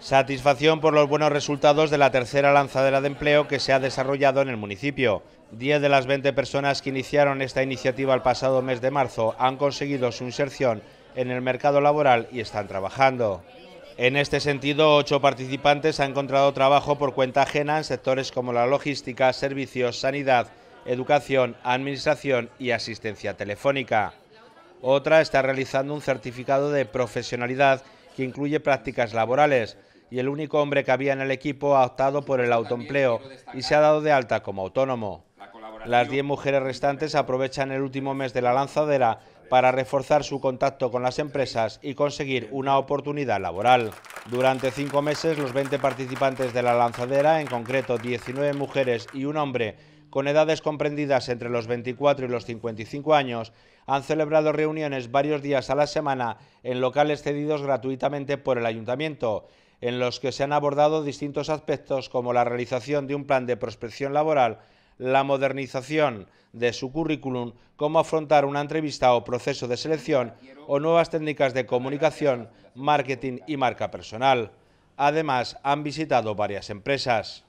Satisfacción por los buenos resultados de la tercera lanzadera de empleo que se ha desarrollado en el municipio. Diez de las 20 personas que iniciaron esta iniciativa el pasado mes de marzo han conseguido su inserción en el mercado laboral y están trabajando. En este sentido, ocho participantes han encontrado trabajo por cuenta ajena en sectores como la logística, servicios, sanidad, educación, administración y asistencia telefónica. Otra está realizando un certificado de profesionalidad que incluye prácticas laborales, y el único hombre que había en el equipo ha optado por el autoempleo y se ha dado de alta como autónomo. Las 10 mujeres restantes aprovechan el último mes de la lanzadera para reforzar su contacto con las empresas y conseguir una oportunidad laboral. Durante cinco meses, los 20 participantes de la lanzadera, en concreto 19 mujeres y un hombre, con edades comprendidas entre los 24 y los 55 años, han celebrado reuniones varios días a la semana en locales cedidos gratuitamente por el ayuntamiento, en los que se han abordado distintos aspectos como la realización de un plan de prospección laboral, la modernización de su currículum, cómo afrontar una entrevista o proceso de selección o nuevas técnicas de comunicación, marketing y marca personal. Además, han visitado varias empresas.